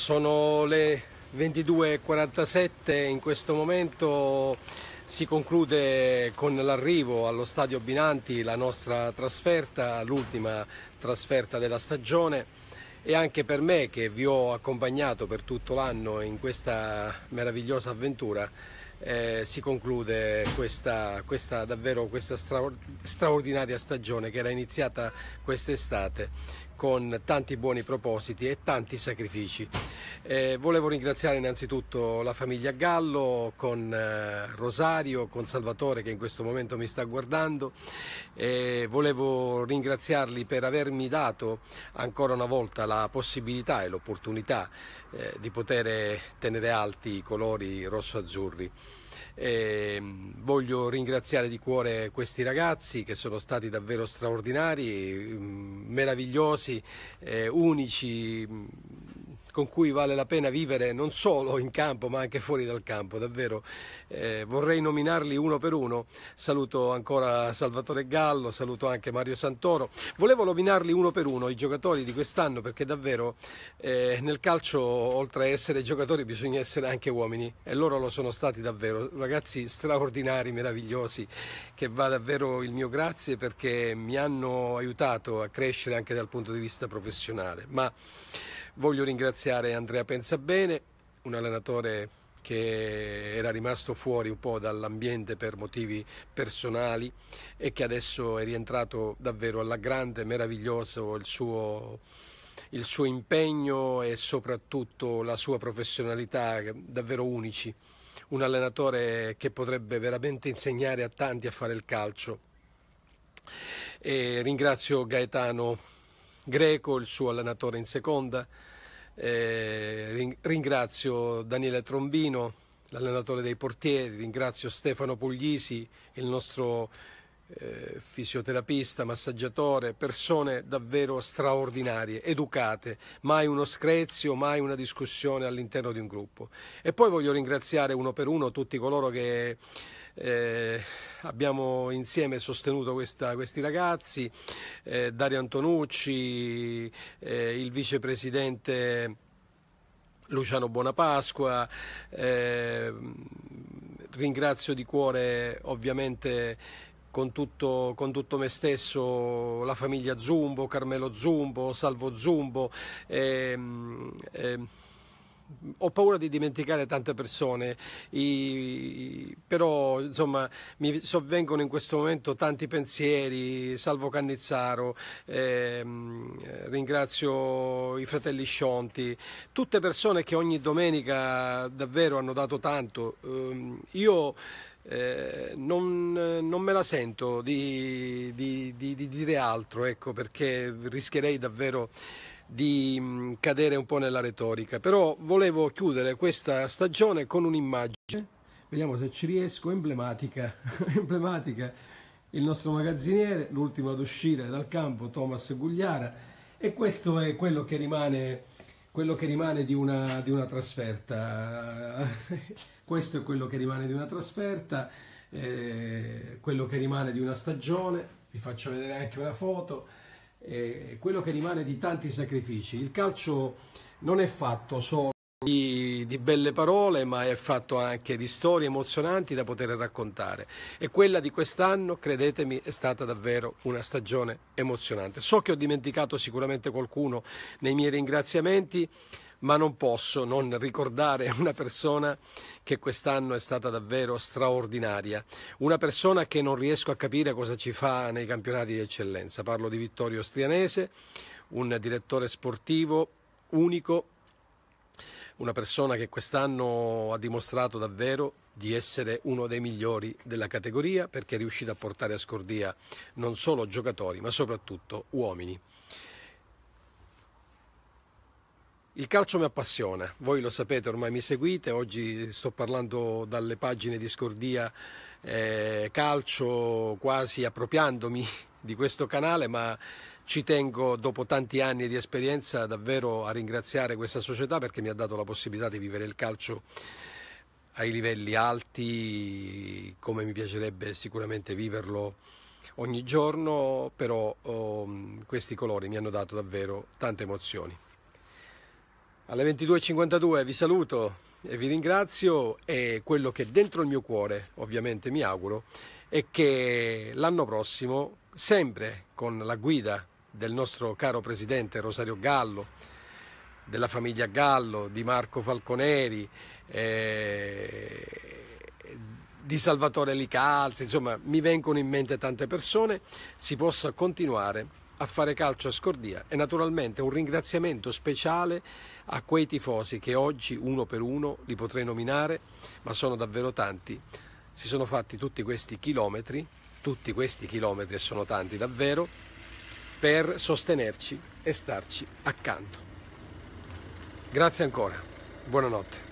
Sono le 22.47 in questo momento si conclude con l'arrivo allo stadio Binanti la nostra trasferta, l'ultima trasferta della stagione e anche per me che vi ho accompagnato per tutto l'anno in questa meravigliosa avventura eh, si conclude questa, questa davvero questa straordinaria stagione che era iniziata quest'estate con tanti buoni propositi e tanti sacrifici. Eh, volevo ringraziare innanzitutto la famiglia Gallo, con eh, Rosario, con Salvatore che in questo momento mi sta guardando. Eh, volevo ringraziarli per avermi dato ancora una volta la possibilità e l'opportunità eh, di poter tenere alti i colori rosso-azzurri. Eh, voglio ringraziare di cuore questi ragazzi che sono stati davvero straordinari, mm, meravigliosi, eh, unici mm, con cui vale la pena vivere non solo in campo ma anche fuori dal campo, davvero. Eh, vorrei nominarli uno per uno, saluto ancora Salvatore Gallo, saluto anche Mario Santoro, volevo nominarli uno per uno i giocatori di quest'anno perché davvero eh, nel calcio oltre a essere giocatori bisogna essere anche uomini e loro lo sono stati davvero, ragazzi straordinari, meravigliosi, che va davvero il mio grazie perché mi hanno aiutato a crescere anche dal punto di vista professionale. Ma Voglio ringraziare Andrea Pensabene, un allenatore che era rimasto fuori un po' dall'ambiente per motivi personali e che adesso è rientrato davvero alla grande, meraviglioso il suo, il suo impegno e soprattutto la sua professionalità davvero unici. Un allenatore che potrebbe veramente insegnare a tanti a fare il calcio. E ringrazio Gaetano Greco, il suo allenatore in seconda. Eh, ringrazio Daniele Trombino, l'allenatore dei portieri, ringrazio Stefano Puglisi, il nostro eh, fisioterapista, massaggiatore, persone davvero straordinarie, educate, mai uno screzio, mai una discussione all'interno di un gruppo. E poi voglio ringraziare uno per uno tutti coloro che eh, abbiamo insieme sostenuto questa, questi ragazzi, eh, Dario Antonucci, eh, il vicepresidente Luciano Buonapasqua, ehm, ringrazio di cuore ovviamente con tutto, con tutto, me stesso, la famiglia Zumbo, Carmelo Zumbo, Salvo Zumbo. Ehm, ehm ho paura di dimenticare tante persone, I, però insomma mi sovvengono in questo momento tanti pensieri, Salvo Cannizzaro, ehm, ringrazio i fratelli Scionti, tutte persone che ogni domenica davvero hanno dato tanto. Ehm, io eh, non, non, me la sento di, di, di, di dire altro, ecco, perché rischierei davvero di mm, cadere un po' nella retorica, però volevo chiudere questa stagione con un'immagine, vediamo se ci riesco, emblematica, emblematica il nostro magazziniere, l'ultimo ad uscire dal campo, Thomas Gugliara, e questo è quello che rimane, quello che rimane di, una, di una trasferta. questo è quello che rimane di una trasferta, eh, quello che rimane di una stagione, vi faccio vedere anche una foto eh, quello che rimane di tanti sacrifici. Il calcio non è fatto solo di, di, belle parole, ma è fatto anche di storie emozionanti da poter raccontare. E quella di quest'anno, credetemi, è stata davvero una stagione emozionante. So che ho dimenticato sicuramente qualcuno nei miei ringraziamenti ma non posso non ricordare una persona che quest'anno è stata davvero straordinaria, una persona che non riesco a capire cosa ci fa nei campionati di eccellenza. Parlo di Vittorio Strianese, un direttore sportivo unico, una persona che quest'anno ha dimostrato davvero di essere uno dei migliori della categoria perché è riuscito a portare a scordia non solo giocatori ma soprattutto uomini. Il calcio mi appassiona, voi lo sapete, ormai mi seguite, oggi sto parlando dalle pagine di Scordia eh, Calcio quasi appropriandomi di questo canale, ma ci tengo dopo tanti anni di esperienza davvero a ringraziare questa società perché mi ha dato la possibilità di vivere il calcio ai livelli alti, come mi piacerebbe sicuramente viverlo ogni giorno, però oh, questi colori mi hanno dato davvero tante emozioni. Alle 22.52 vi saluto e vi ringrazio e quello che dentro il mio cuore ovviamente mi auguro è che l'anno prossimo, sempre con la guida del nostro caro presidente Rosario Gallo, della famiglia Gallo, di Marco Falconeri, eh, di Salvatore Licalzi, insomma mi vengono in mente tante persone, si possa continuare a fare calcio a Scordia e naturalmente un ringraziamento speciale a quei tifosi che oggi uno per uno li potrei nominare, ma sono davvero tanti, si sono fatti tutti questi chilometri, tutti questi chilometri e sono tanti davvero, per sostenerci e starci accanto. Grazie ancora, buonanotte.